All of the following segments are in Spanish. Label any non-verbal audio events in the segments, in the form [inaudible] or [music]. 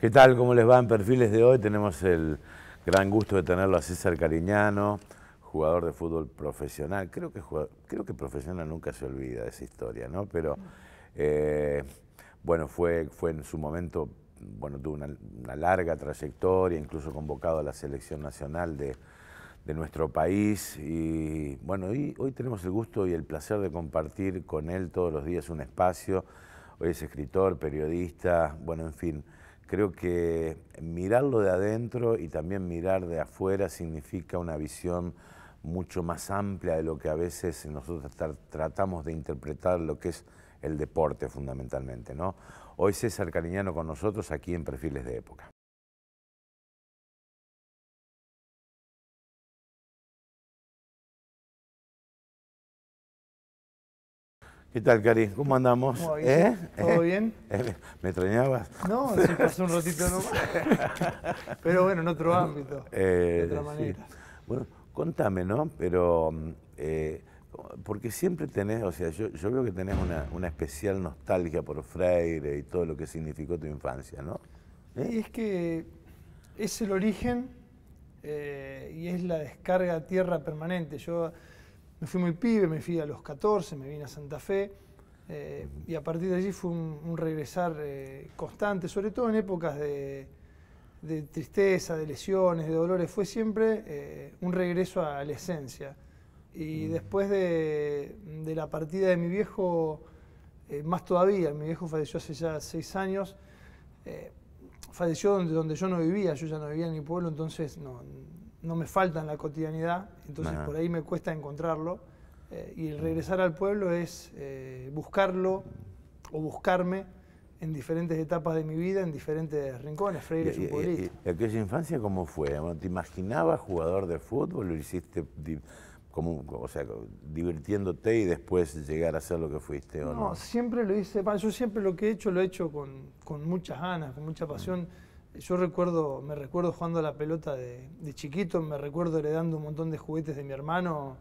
¿Qué tal? ¿Cómo les va en perfiles de hoy? Tenemos el gran gusto de tenerlo a César Cariñano, jugador de fútbol profesional. Creo que, creo que profesional nunca se olvida de esa historia, ¿no? Pero eh, bueno, fue, fue en su momento bueno, tuvo una, larga trayectoria, incluso convocado a la selección nacional de, de, nuestro país. Y bueno, hoy tenemos el gusto y el placer de compartir con él todos los días un espacio. Hoy es escritor, periodista, bueno, en fin. Creo que mirarlo de adentro y también mirar de afuera significa una visión mucho más amplia de lo que a veces nosotros tratamos de interpretar lo que es el deporte fundamentalmente. ¿no? Hoy César Cariñano con nosotros aquí en Perfiles de Época. ¿Qué tal, Cari? ¿Cómo andamos? ¿Eh? ¿Todo ¿Eh? bien? ¿Todo [laughs] bien? ¿Me extrañabas? No, si pasó un ratito nomás. [laughs] Pero bueno, en otro ámbito, eh, de otra manera. Bueno, contame, ¿no? Pero mm, porque siempre tenés, o sea, yo, creo veo que tenés una, especial nostalgia por Freire y todo lo que significó tu infancia, ¿no? Y es que es el origen eh, y es la descarga a tierra permanente. Yo me fui muy pibe, me fui a los 14, me vine a Santa Fe eh, y a partir de allí fue un, regresar eh, constante, sobre todo en épocas de, tristeza, de lesiones, de dolores. Fue siempre un regreso a la esencia. Y mm. después de, la partida de mi viejo, eh, más todavía, mi viejo falleció hace ya seis años, eh, falleció donde, yo no vivía, yo ya no vivía en mi pueblo, entonces no, no me falta en la cotidianidad, entonces por ahí me cuesta encontrarlo. Eh, y mm. regresar al pueblo es buscarlo o buscarme en diferentes etapas de mi vida, en diferentes rincones. Freire un Y, aquella infancia cómo fue? ¿Te imaginabas jugador de fútbol? ¿Lo hiciste como, o sea, divirtiéndote y después llegar a ser lo que fuiste o no? No, siempre lo hice, yo siempre lo que he hecho lo he hecho con, muchas ganas, con mucha pasión. Yo recuerdo, me recuerdo jugando a la pelota de, de, chiquito, me recuerdo heredando un montón de juguetes de mi hermano,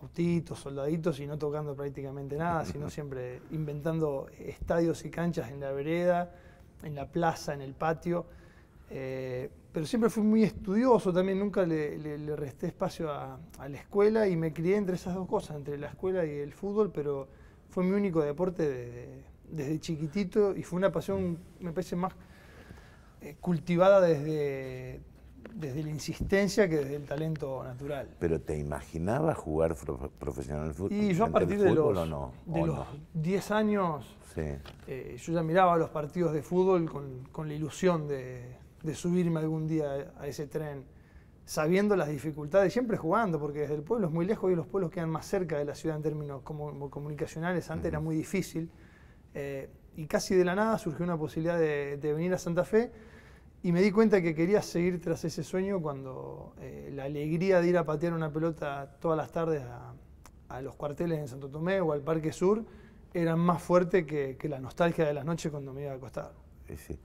autitos, soldaditos y no tocando prácticamente nada, [laughs] sino siempre inventando estadios y canchas en la vereda, en la plaza, en el patio eh, pero siempre fui muy estudioso también, nunca le, resté espacio a, la escuela y me crié entre esas dos cosas, entre la escuela y el fútbol, pero fue mi único deporte desde, chiquitito y fue una pasión, me parece, más eh, cultivada desde, desde la insistencia que desde el talento natural. ¿Pero te imaginabas jugar profesional fútbol? Y yo a partir de los, 10 años, eh, yo ya miraba los partidos de fútbol con la ilusión de, de subirme algún día a ese tren, sabiendo las dificultades, siempre jugando, porque desde el pueblo es muy lejos y los pueblos quedan más cerca de la ciudad en términos como, comunicacionales, antes era muy difícil, eh, y casi de la nada surgió una posibilidad de, venir a Santa Fe, y me di cuenta que quería seguir tras ese sueño cuando eh, la alegría de ir a patear una pelota todas las tardes a, los cuarteles en Santo Tomé o al Parque Sur, era más fuerte que, la nostalgia de las noches cuando me iba a acostar. sí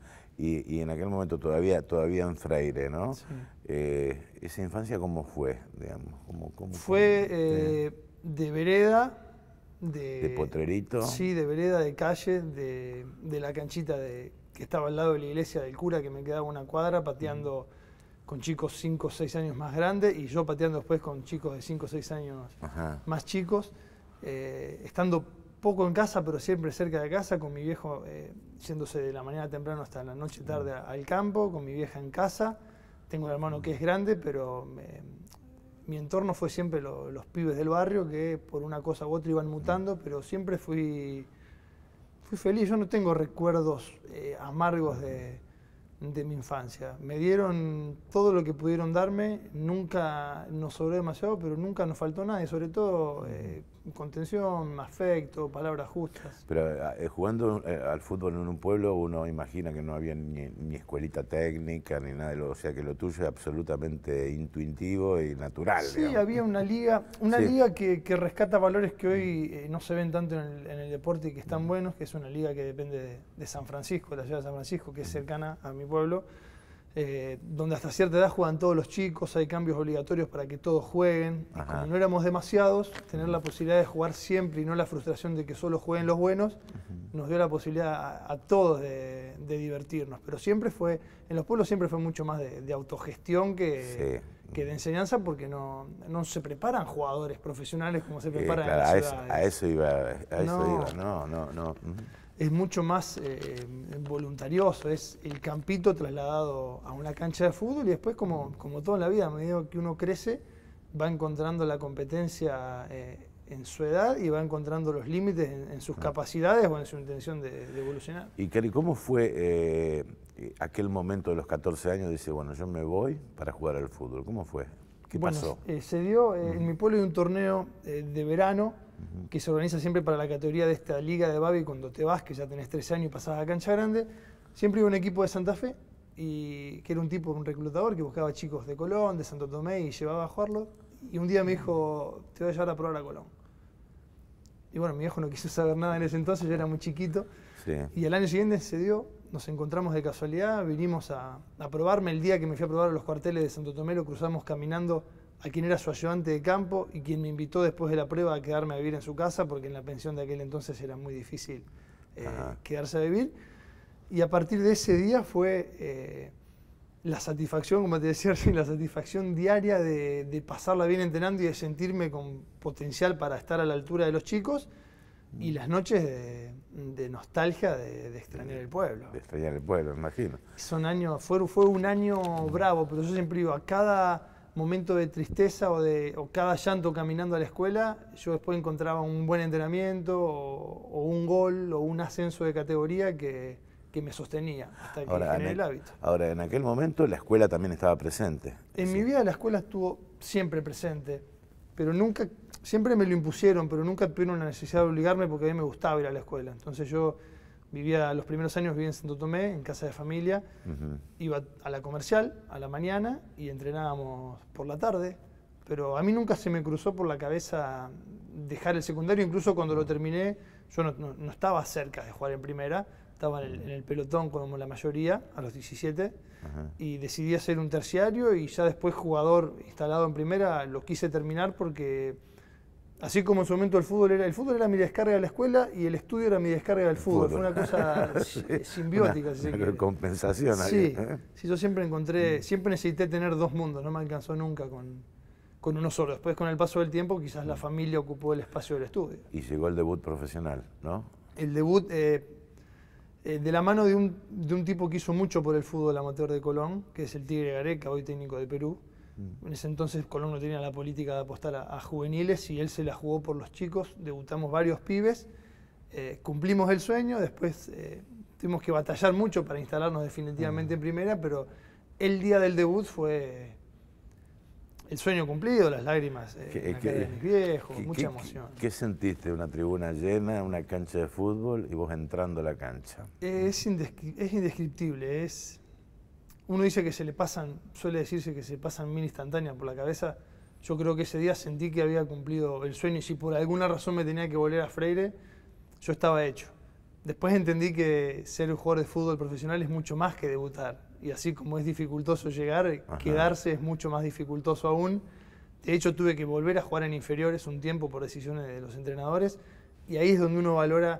y, en aquel momento todavía, todavía en Freire, ¿no? Eh, ¿Esa infancia cómo fue, digamos? fue, eh, eh, de vereda, de, de, potrerito. Sí, de vereda, de calle, de, la canchita de, que estaba al lado de la iglesia del cura, que me quedaba una cuadra pateando con chicos 5 o 6 años más grandes y yo pateando después con chicos de 5 o 6 años más chicos, estando poco en casa, pero siempre cerca de casa, con mi viejo eh, yéndose de la mañana temprano hasta la noche tarde al campo, con mi vieja en casa. Tengo un hermano que es grande, pero eh, mi entorno fue siempre los pibes del barrio que por una cosa u otra iban mutando, pero siempre fui, fui feliz. Yo no tengo recuerdos eh, amargos de, de mi infancia. Me dieron todo lo que pudieron darme, nunca nos sobró demasiado, pero nunca nos faltó nada y sobre todo contención, afecto, palabras justas. Pero eh, eh, jugando eh, al fútbol en un pueblo uno imagina que no había ni, escuelita técnica ni nada de lo, o sea que lo tuyo es absolutamente intuitivo y natural. Sí, había una liga, una liga que, que, rescata valores que hoy no se ven tanto en el, deporte y que están mm. buenos, que es una liga que depende de, de San Francisco, de la ciudad de San Francisco, que es cercana a mi pueblo eh, donde hasta cierta edad juegan todos los chicos, hay cambios obligatorios para que todos jueguen. Y como no éramos demasiados, tener la posibilidad de jugar siempre y no la frustración de que solo jueguen los buenos, nos dio la posibilidad a, todos de, divertirnos. Pero siempre fue, en los pueblos siempre fue mucho más de, autogestión que, que, de enseñanza, porque no, no, se preparan jugadores profesionales como se eh, preparan en a Eso, a eso iba, a eso iba, no, no, no es mucho más eh, voluntarioso, es el campito trasladado a una cancha de fútbol y después, como, como todo en la vida, a medida que uno crece, va encontrando la competencia eh, en su edad y va encontrando los límites en, sus ah. capacidades o en su intención de, evolucionar. Y Cari, ¿cómo fue eh, aquel momento de los 14 años? Dice, bueno, yo me voy para jugar al fútbol. ¿Cómo fue? bueno, pasó? Eh, se dio eh, en mi pueblo un torneo eh, de verano que se organiza siempre para la categoría de esta liga de Babi cuando te vas, que ya tenés 13 años y pasás a cancha grande. Siempre iba un equipo de Santa Fe, y que era un tipo, un reclutador que buscaba chicos de Colón, de Santo Tomé y llevaba a jugarlo. Y un día me dijo, te voy a llevar a probar a Colón. Y bueno, mi hijo no quiso saber nada en ese entonces, yo era muy chiquito. Y al año siguiente se dio, nos encontramos de casualidad, vinimos a, probarme el día que me fui a probar a los cuarteles de Santo Tomé, lo cruzamos caminando a quien era su ayudante de campo y quien me invitó después de la prueba a quedarme a vivir en su casa, porque en la pensión de aquel entonces era muy difícil eh, quedarse a vivir. Y a partir de ese día fue eh, la satisfacción, como te decía [laughs] la satisfacción diaria de pasarla bien entrenando y de sentirme con potencial para estar a la altura de los chicos y las noches de, nostalgia de, extrañar el pueblo. De extrañar el pueblo, imagino. Son años, fue, fue un año bravo, pero yo siempre digo, a cada momento de tristeza o, de, o cada llanto caminando a la escuela, yo después encontraba un buen entrenamiento o, un gol o un ascenso de categoría que, que me sostenía hasta que ahora, generé el hábito. Ahora, en aquel momento la escuela también estaba presente. En mi vida la escuela estuvo siempre presente, pero nunca siempre me lo impusieron, pero nunca tuvieron la necesidad de obligarme porque a mí me gustaba ir a la escuela. Entonces yo vivía, los primeros años vivía en Santo Tomé, en casa de familia, iba a la comercial a la mañana y entrenábamos por la tarde, pero a mí nunca se me cruzó por la cabeza dejar el secundario, incluso cuando lo terminé, yo no, estaba cerca de jugar en primera, estaba en el, pelotón como la mayoría, a los 17, y decidí hacer un terciario y ya después jugador instalado en primera lo quise terminar porque Así como en su momento el fútbol era, el fútbol era mi descarga de la escuela y el estudio era mi descarga del fútbol. Fue una cosa [laughs] simbiótica. Una, una compensación sí, ¿eh? sí, yo siempre encontré, siempre necesité tener dos mundos, no me alcanzó nunca con, uno solo. Después con el paso del tiempo quizás la mm. familia ocupó el espacio del estudio. Y llegó el debut profesional, ¿no? El debut eh, eh, de la mano de un, de un tipo que hizo mucho por el fútbol amateur de Colón, que es el Tigre Gareca, hoy técnico de Perú Mm. En ese entonces Colón no tenía la política de apostar a, juveniles y él se la jugó por los chicos. Debutamos varios pibes, eh, cumplimos el sueño, después eh, tuvimos que batallar mucho para instalarnos definitivamente en mm. primera, pero el día del debut fue el sueño cumplido, las lágrimas eh, ¿Qué, de viejos, mucha emoción. ¿Qué sentiste? ¿Una tribuna llena, una cancha de fútbol y vos entrando a la cancha? Eh, es indescriptible, es uno dice que se le pasan, suele decirse que se pasan mil instantáneas por la cabeza. Yo creo que ese día sentí que había cumplido el sueño y si por alguna razón me tenía que volver a Freire, yo estaba hecho. Después entendí que ser un jugador de fútbol profesional es mucho más que debutar. Y así como es dificultoso llegar, quedarse es mucho más dificultoso aún. De hecho, tuve que volver a jugar en inferiores un tiempo por decisiones de los entrenadores. Y ahí es donde uno valora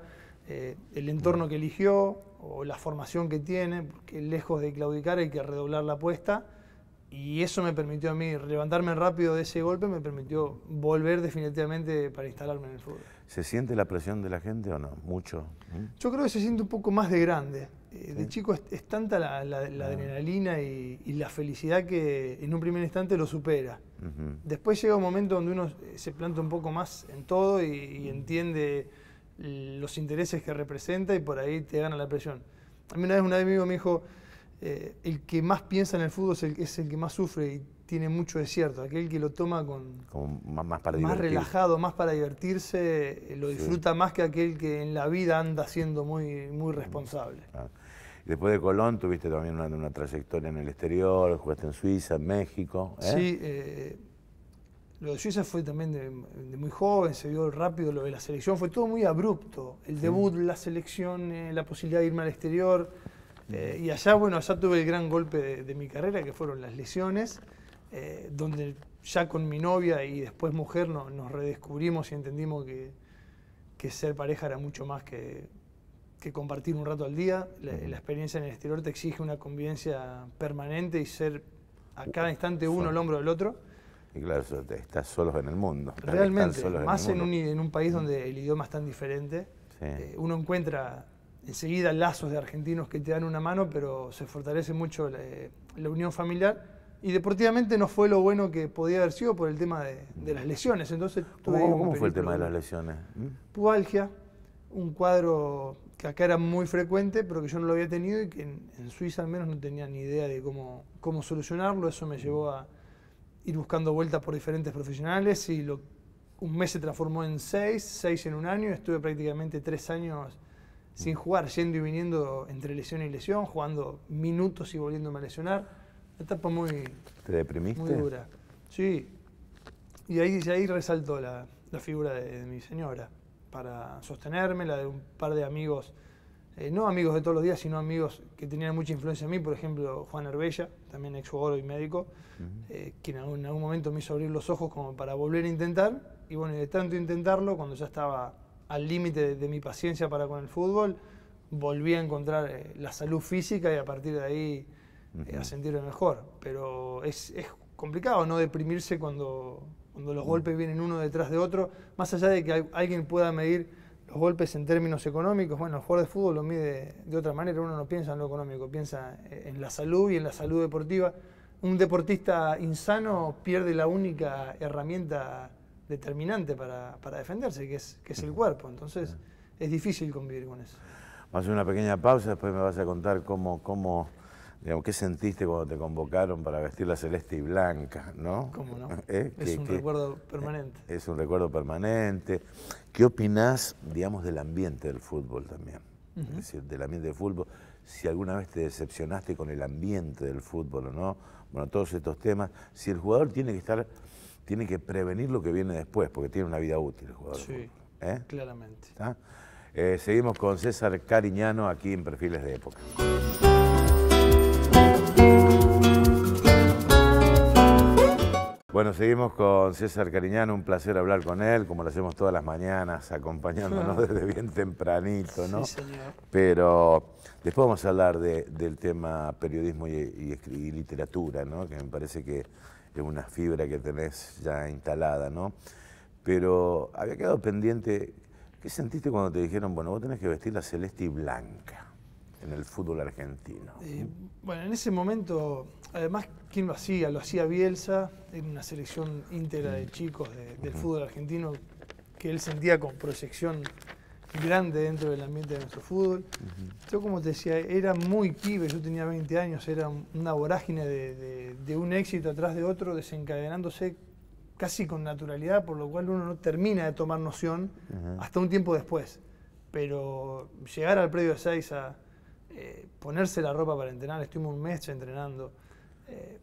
eh, el entorno que eligió o la formación que tiene, porque lejos de claudicar hay que redoblar la apuesta. Y eso me permitió a mí levantarme rápido de ese golpe, me permitió volver definitivamente para instalarme en el fútbol. ¿Se siente la presión de la gente o no? Mucho. Yo creo que se siente un poco más de grande. Eh, de chico es, tanta la, ah. adrenalina y, la felicidad que en un primer instante lo supera. Después llega un momento donde uno eh, se planta un poco más en todo y entiende los intereses que representa y por ahí te gana la presión. A mí una vez un amigo me dijo, eh, el que más piensa en el fútbol es el, es el, que más sufre y tiene mucho de cierto. Aquel que lo toma con más, relajado, más para divertirse, eh, lo disfruta más que aquel que en la vida anda siendo muy, muy responsable. Ah. Después de Colón tuviste también una, una, trayectoria en el exterior, jugaste en Suiza, en México. ¿eh? Sí, lo de Suiza fue también de, muy joven, se vio rápido lo de la selección, fue todo muy abrupto. El debut, la selección, eh, la posibilidad de irme al exterior. Eh, y allá, bueno, allá tuve el gran golpe de, mi carrera, que fueron las lesiones, eh, donde ya con mi novia y después mujer nos redescubrimos y entendimos que, que, ser pareja era mucho más que, que compartir un rato al día. La, la experiencia en el exterior te exige una convivencia permanente y ser a cada instante uno al hombro del otro. Y claro, estás solos en el mundo. Realmente, más en, Un, país mm. donde el idioma es tan diferente, eh, uno encuentra enseguida lazos de argentinos que te dan una mano, pero se fortalece mucho eh, la, unión familiar. Y deportivamente no fue lo bueno que podía haber sido por el tema de, las lesiones. Entonces, ¿Cómo, fue el tema de las lesiones? Pualgia, ¿Mm? Pubalgia, un cuadro que acá era muy frecuente, pero que yo no lo había tenido y que en, en Suiza al menos no tenía ni idea de cómo, cómo solucionarlo. Eso me llevó a, ir buscando vueltas por diferentes profesionales y un mes se transformó en seis, seis en un año. Estuve prácticamente tres años sin jugar, yendo y viniendo entre lesión y lesión, jugando minutos y volviéndome a lesionar. Una etapa muy, dura. Sí. Y ahí, y ahí resaltó la, figura de mi señora para sostenerme, la de un par de amigos eh, no amigos de todos los días, sino amigos que tenían mucha influencia en mí, por ejemplo Juan Herbella, también ex exjugador y médico, eh, quien en algún, momento me hizo abrir los ojos como para volver a intentar, y bueno, de tanto intentarlo, cuando ya estaba al límite de, mi paciencia para con el fútbol, volví a encontrar eh, la salud física y a partir de ahí a sentirme mejor, pero es, es complicado no deprimirse cuando, cuando los mm. golpes vienen uno detrás de otro, más allá de que alguien pueda medir los golpes en términos económicos, bueno, el jugador de fútbol lo mide de otra manera, uno no piensa en lo económico, piensa en la salud y en la salud deportiva. Un deportista insano pierde la única herramienta determinante para, defenderse, que es, que es el cuerpo, entonces es difícil convivir con eso. Vamos a hacer una pequeña pausa, después me vas a contar cómo, cómo ¿Qué sentiste cuando te convocaron para vestir la celeste y blanca? ¿no? ¿Cómo no? cómo [laughs] no ¿Eh? Es un recuerdo permanente. Es un recuerdo permanente. ¿Qué opinás, digamos, del ambiente del fútbol también? Es decir, del ambiente del fútbol. Si alguna vez te decepcionaste con el ambiente del fútbol o no. Bueno, todos estos temas. Si el jugador tiene que estar, tiene que prevenir lo que viene después, porque tiene una vida útil el jugador. Sí, ¿eh? claramente. Eh, seguimos con César Cariñano aquí en Perfiles de Época. Bueno, seguimos con César Cariñano, un placer hablar con él, como lo hacemos todas las mañanas, acompañándonos ah. desde bien tempranito, ¿no? Pero después vamos a hablar del tema periodismo y, literatura, ¿no? Que me parece que es una fibra que tenés ya instalada, ¿no? Pero había quedado pendiente, ¿qué sentiste cuando te dijeron, bueno, vos tenés que vestir la celeste y blanca? en el fútbol argentino. Eh, bueno, en ese momento, además, ¿quién lo hacía? Lo hacía Bielsa en una selección íntegra de chicos del fútbol argentino que él sentía con proyección grande dentro del ambiente de nuestro fútbol. Yo, como te decía, era muy pibe, yo tenía 20 años, era una vorágine de, un éxito atrás de otro, desencadenándose casi con naturalidad, por lo cual uno no termina de tomar noción hasta un tiempo después. Pero llegar al predio 6 a eh, ponerse la ropa para entrenar. Estuvimos un mes entrenando eh,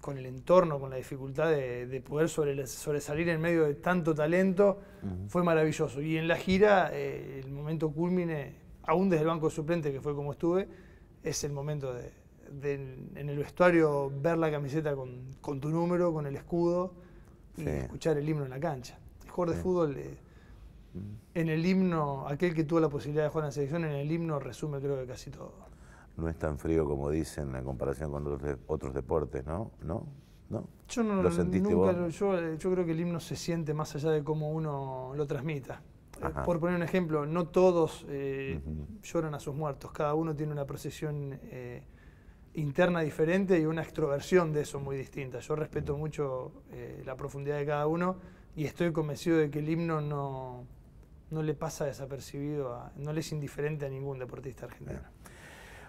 con el entorno, con la dificultad de, poder sobre, sobresalir en medio de tanto talento. Fue maravilloso. Y en la gira, eh, el momento culmine, aún desde el banco suplente, que fue como estuve, es el momento de, en el vestuario ver la camiseta con, tu número, con el escudo y escuchar el himno en la cancha. El jugador de fútbol en el himno, aquel que tuvo la posibilidad de jugar en la selección, en el himno resume creo que casi todo. No es tan frío como dicen en comparación con otros, deportes, ¿no? ¿No? ¿No? Yo no lo sentiste eh, Yo, creo que el himno se siente más allá de cómo uno lo transmita. Eh, por poner un ejemplo, no todos eh, lloran a sus muertos, cada uno tiene una procesión interna diferente y una extroversión de eso muy distinta. Yo respeto mucho la profundidad de cada uno y estoy convencido de que el himno no, no le pasa desapercibido, a, no le es indiferente a ningún deportista argentino.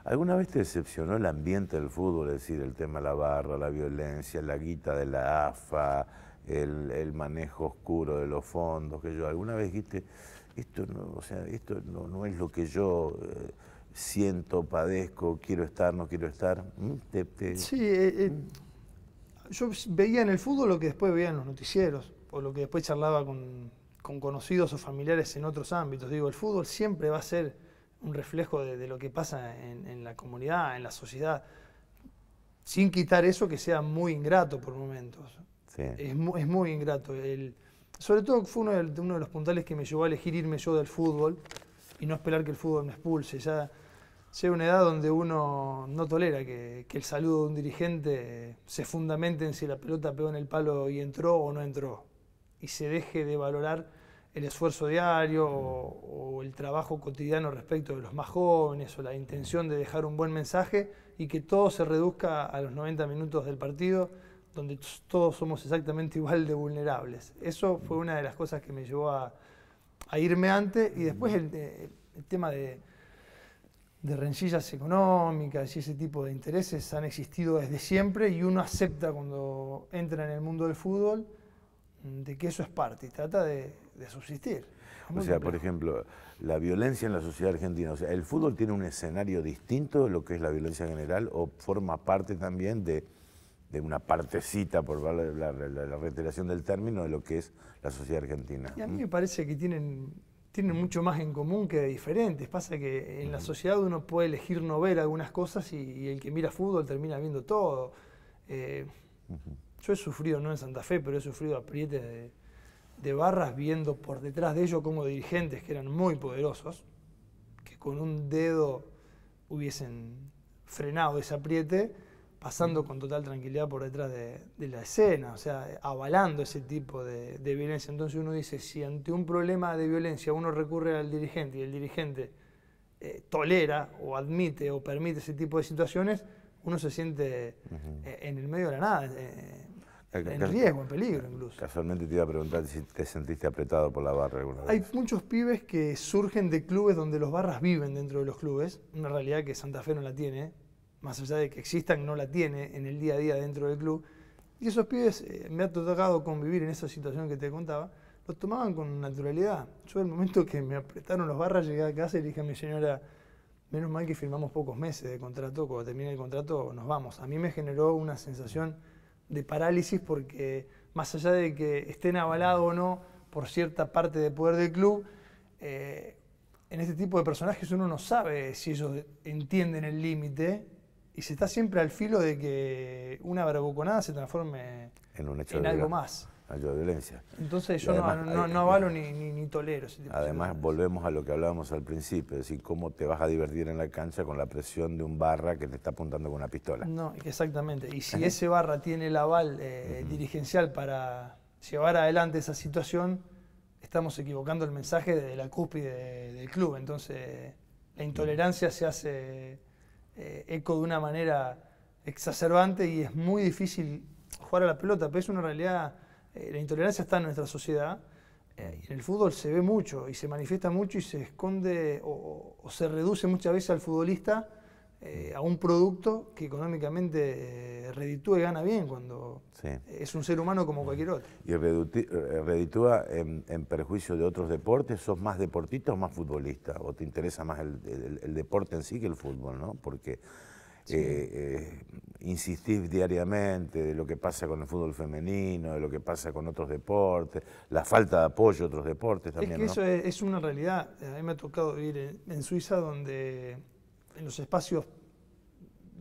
¿Alguna vez te decepcionó el ambiente del fútbol, es decir, el tema de la barra, la violencia, la guita de la AFA, el, manejo oscuro de los fondos, que yo alguna vez dijiste, esto no, o sea, esto no, no es lo que yo eh, siento, padezco, quiero estar, no quiero estar. Mm, sí, eh, eh, mm. yo veía en el fútbol lo que después veía en los noticieros, o lo que después charlaba con con conocidos o familiares en otros ámbitos. Digo, el fútbol siempre va a ser un reflejo de, lo que pasa en, la comunidad, en la sociedad, sin quitar eso que sea muy ingrato por momentos. Es, muy, ingrato. El, sobre todo fue uno de, los puntales que me llevó a elegir irme yo del fútbol y no esperar que el fútbol me expulse. Ya sea una edad donde uno no tolera que, que, el saludo de un dirigente se fundamente en si la pelota pegó en el palo y entró o no entró. Y se deje de valorar el esfuerzo diario o, el trabajo cotidiano respecto de los más jóvenes o la intención de dejar un buen mensaje y que todo se reduzca a los 90 minutos del partido donde todos somos exactamente [laughs] igual de vulnerables. Eso fue una de las cosas que me llevó a, irme antes y después eh, el, tema de, de rencillas económicas y ese tipo de intereses han existido desde siempre y uno acepta cuando entra en el mundo del fútbol mm, de que eso es parte y trata de de subsistir. O sea, por ejemplo, la violencia en la sociedad argentina, o sea, ¿el fútbol tiene un escenario distinto de lo que es la violencia general o forma parte también de, una partecita, por la, reiteración del término, de lo que es la sociedad argentina? Y a mí ¿Mm? me parece que tienen, tienen mucho más en común que de diferentes. Pasa que en la sociedad uno puede elegir no ver algunas cosas y, el que mira fútbol termina viendo todo. Eh, yo he sufrido, no en Santa Fe, pero he sufrido aprietes de de barras viendo por detrás de ellos como dirigentes que eran muy poderosos, que con un dedo hubiesen frenado ese apriete, pasando mm. con total tranquilidad por detrás de, la escena, o sea, avalando ese tipo de, violencia. Entonces uno dice, si ante un problema de violencia uno recurre al dirigente y el dirigente eh, tolera o admite o permite ese tipo de situaciones, uno se siente eh, en el medio de la nada, eh, en riesgo, en peligro incluso. Casualmente te iba a preguntar si te sentiste apretado por la barra alguna vez. Hay muchos pibes que surgen de clubes donde los barras viven dentro de los clubes, una realidad que Santa Fe no la tiene, más allá de que existan, no la tiene en el día a día dentro del club. Y esos pibes, eh, me ha tocado convivir en esa situación que te contaba, los tomaban con naturalidad. Yo el momento que me apretaron los barras, llegué a casa y dije a mi señora, menos mal que firmamos pocos meses de contrato, cuando termine el contrato nos vamos. A mí me generó una sensación de parálisis porque más allá de que estén avalados o no por cierta parte de poder del club, eh, en este tipo de personajes uno no sabe si ellos entienden el límite y se está siempre al filo de que una bravuconada se transforme en, un en algo más violencia. Entonces yo no, avalo ni, tolero. además volvemos a lo que hablábamos al principio, es decir, cómo te vas a divertir en la cancha con la presión de un barra que te está apuntando con una pistola. No, exactamente. Y si ese barra tiene el aval eh, dirigencial para llevar adelante esa situación, estamos equivocando el mensaje de la cúspide del club. Entonces la intolerancia se hace eh, eco de una manera exacerbante y es muy difícil jugar a la pelota, pero es una realidad eh, la intolerancia está en nuestra sociedad. Eh, en el fútbol se ve mucho y se manifiesta mucho y se esconde o, se reduce muchas veces al futbolista eh, a un producto que económicamente reditúa y gana bien cuando es un ser humano como cualquier otro. ¿Y reditúa en, perjuicio de otros deportes? ¿Sos más deportista o más futbolista? ¿O te interesa más el, deporte en sí que el fútbol? ¿no? Porque eh, insistir diariamente de lo que pasa con el fútbol femenino, de lo que pasa con otros deportes, la falta de apoyo a otros deportes también. Es que eso es, una realidad. A mí me ha tocado vivir en, Suiza donde en los espacios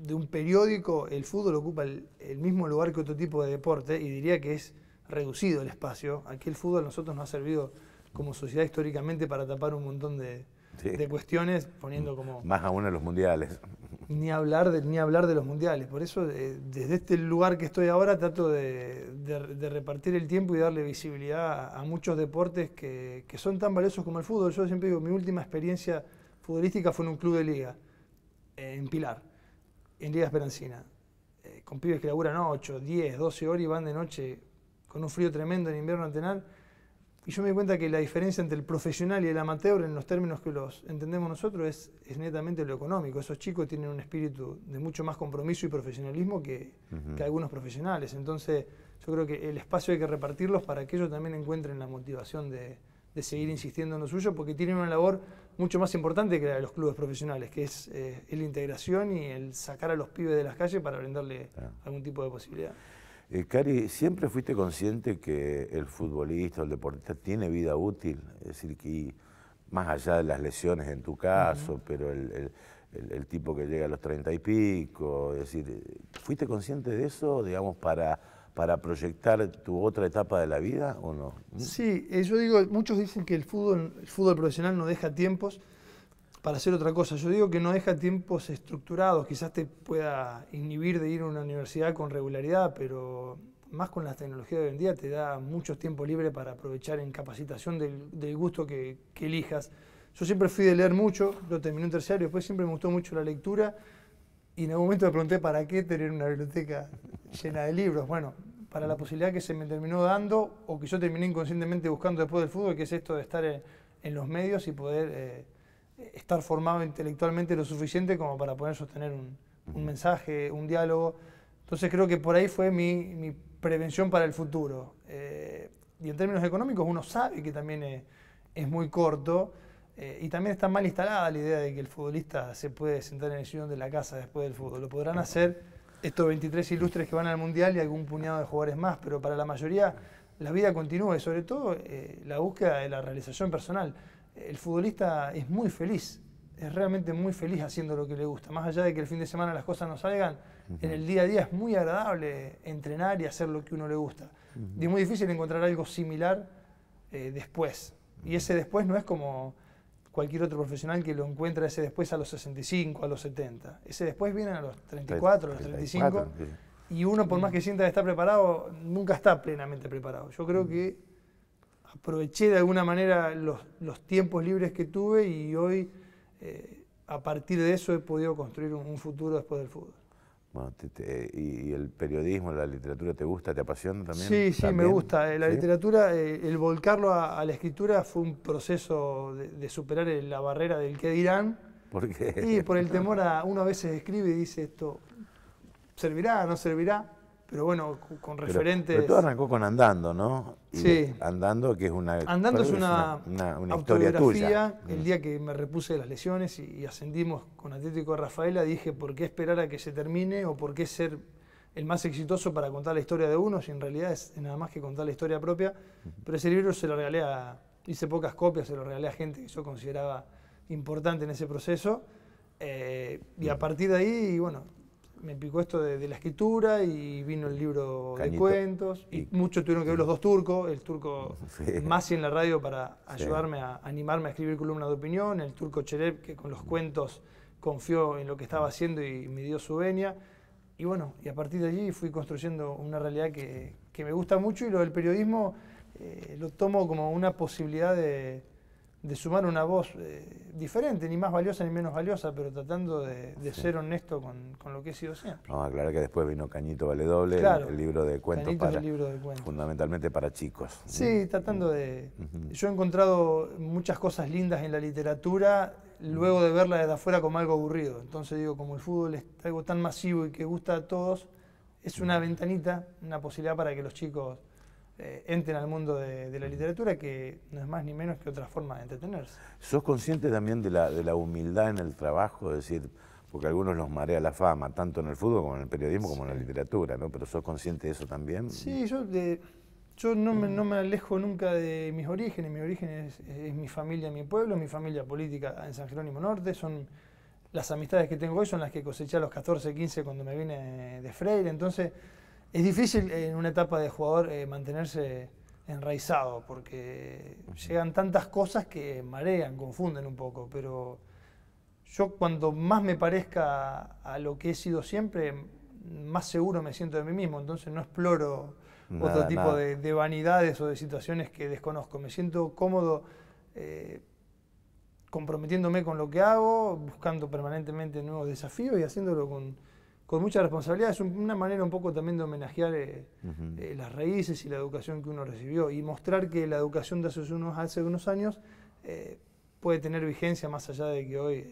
de un periódico el fútbol ocupa el, mismo lugar que otro tipo de deporte y diría que es reducido el espacio. Aquí el fútbol a nosotros nos ha servido como sociedad históricamente para tapar un montón de, de cuestiones, poniendo como... Más aún en los mundiales. [laughs] Ni hablar de, ni hablar de los mundiales. Por eso, eh, desde este lugar que estoy ahora, trato de, repartir el tiempo y darle visibilidad a, muchos deportes que, son tan valiosos como el fútbol. Yo siempre digo, mi última experiencia futbolística fue en un club de liga, eh, en Pilar, en Liga Esperancina. Eh, con pibes que laburan 8, 10, 12 horas y van de noche con un frío tremendo en invierno antenal y yo me di cuenta que la diferencia entre el profesional y el amateur, en los términos que los entendemos nosotros, es, netamente lo económico. Esos chicos tienen un espíritu de mucho más compromiso y profesionalismo que, algunos profesionales. Entonces, yo creo que el espacio hay que repartirlos para que ellos también encuentren la motivación de, seguir insistiendo en lo suyo, porque tienen una labor mucho más importante que la de los clubes profesionales, que es eh, la integración y el sacar a los pibes de las calles para brindarle algún tipo de posibilidad. Eh, Cari, ¿siempre fuiste consciente que el futbolista o el deportista tiene vida útil? Es decir, que más allá de las lesiones en tu caso, pero el, tipo que llega a los treinta y pico, es decir, ¿fuiste consciente de eso, digamos, para, proyectar tu otra etapa de la vida o no? Sí, eh, yo digo, muchos dicen que el fútbol, el fútbol profesional no deja tiempos, para hacer otra cosa. Yo digo que no deja tiempos estructurados, quizás te pueda inhibir de ir a una universidad con regularidad, pero más con las tecnologías de hoy en día te da mucho tiempo libre para aprovechar en capacitación del, gusto que, elijas. Yo siempre fui de leer mucho, lo terminé en terciario, después siempre me gustó mucho la lectura y en algún momento me pregunté para qué tener una biblioteca llena de libros. Bueno, para la posibilidad que se me terminó dando o que yo terminé inconscientemente buscando después del fútbol, que es esto de estar en, los medios y poder... Eh, estar formado intelectualmente lo suficiente como para poder sostener un, mensaje, un diálogo. Entonces creo que por ahí fue mi, mi prevención para el futuro. Eh, y en términos económicos uno sabe que también eh, es, muy corto eh, y también está mal instalada la idea de que el futbolista se puede sentar en el sillón de la casa después del fútbol. Lo podrán hacer estos 23 ilustres que van al Mundial y algún puñado de jugadores más, pero para la mayoría la vida continúa y sobre todo la búsqueda de la realización personal el futbolista es muy feliz, es realmente muy feliz haciendo lo que le gusta. Más allá de que el fin de semana las cosas no salgan, en el día a día es muy agradable entrenar y hacer lo que uno le gusta. Y es muy difícil encontrar algo similar eh, después. Y ese después no es como cualquier otro profesional que lo encuentra ese después a los 65, a los 70. Ese después viene a los 34, a los 35. Y uno, por más que sienta que está preparado, nunca está plenamente preparado. Yo creo que aproveché de alguna manera los, los, tiempos libres que tuve y hoy eh, a partir de eso he podido construir un, futuro después del fútbol. ¿Y el periodismo, la literatura te gusta, te apasiona también? Sí, sí, me gusta. Eh, la literatura, eh, el volcarlo a, la escritura fue un proceso de, superar la barrera del qué dirán. ¿Por qué? Y por el temor a, uno a veces escribe y dice esto, ¿servirá? ¿No servirá? Pero bueno, con referentes. Pero, todo arrancó con Andando, ¿no? sí. Andando, que es una. Andando es una, una, historia tuya. El mm. día que me repuse de las lesiones y, ascendimos con Atlético de Rafaela, dije: ¿por qué esperar a que se termine o por qué ser el más exitoso para contar la historia de uno? Si en realidad es nada más que contar la historia propia. Pero ese libro se lo regalé a. Hice pocas copias, se lo regalé a gente que yo consideraba importante en ese proceso. Eh, y mm. a partir de ahí, bueno, me picó esto de, la escritura y vino el libro de cuentos. Y, mucho tuvieron que ver los dos turcos, el turco [laughs] Masi en la radio para ayudarme a animarme a escribir columnas de opinión, el turco Cherep que con los mm. cuentos confió en lo que estaba haciendo y me dio su venia. Y bueno, y a partir de allí fui construyendo una realidad que, me gusta mucho y lo del periodismo eh, lo tomo como una posibilidad de, de sumar una voz eh, diferente, ni más valiosa ni menos valiosa, pero tratando de, ser honesto con, lo que he sido siempre. Vamos a aclarar que después vino Cañito Vale Doble, el, libro de cuentos para, libro de cuentos. fundamentalmente para chicos. Sí, mm. tratando de... Mm. Yo he encontrado muchas cosas lindas en la literatura luego de verla desde afuera como algo aburrido. Entonces digo, como el fútbol es algo tan masivo y que gusta a todos, es una mm. ventanita, una posibilidad para que los chicos eh, entren al mundo de, la literatura, que no es más ni menos que otra forma de entretenerse. ¿Sos consciente también de la, humildad en el trabajo? Es decir, porque a algunos los marea la fama, tanto en el fútbol como en el periodismo, como en la literatura, ¿no? Pero ¿sos consciente de eso también? Sí, yo, yo no, me, alejo nunca de mis orígenes. Mi origen es, mi familia, mi pueblo, mi familia política en San Jerónimo Norte. Son las amistades que tengo hoy, son las que coseché a los 14, 15 cuando me vine de Freire. Entonces es difícil en una etapa de jugador eh, mantenerse enraizado porque llegan tantas cosas que marean, confunden un poco, pero yo cuanto más me parezca a lo que he sido siempre, más seguro me siento de mí mismo, entonces no exploro otro tipo de, vanidades o de situaciones que desconozco, me siento cómodo. Eh, comprometiéndome con lo que hago, buscando permanentemente nuevos desafíos y haciéndolo con, con mucha responsabilidad. Es una manera un poco también de homenajear eh, eh, las raíces y la educación que uno recibió y mostrar que la educación de hace unos, hace unos años eh, puede tener vigencia más allá de que hoy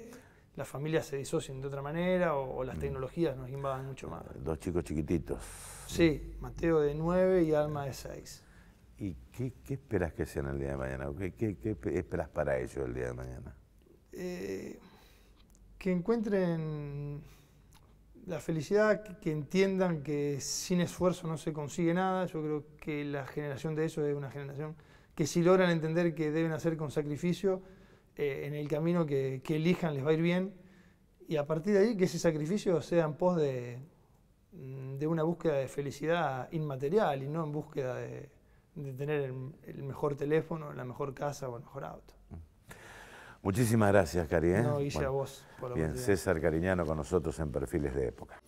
las familias se disocien de otra manera o, las mm. tecnologías nos invadan mucho más. Dos chicos chiquititos. Sí, Mateo de 9 y Alma de 6. ¿Y qué, qué, esperas que sean el día de mañana? ¿Qué, qué, qué esperas para ellos el día de mañana? que encuentren la felicidad, que, entiendan que sin esfuerzo no se consigue nada. Yo creo que la generación de eso es una generación que si logran entender que deben hacer con sacrificio, eh, en el camino que, elijan les va a ir bien. Y a partir de ahí, que ese sacrificio sea en pos de, mm, una búsqueda de felicidad inmaterial y no en búsqueda de, tener el, el mejor teléfono, la mejor casa o el mejor auto. Mm. Muchísimas gracias, Cari. ¿eh? No, y vos. bien, César Cariñano con nosotros en Perfiles de Época.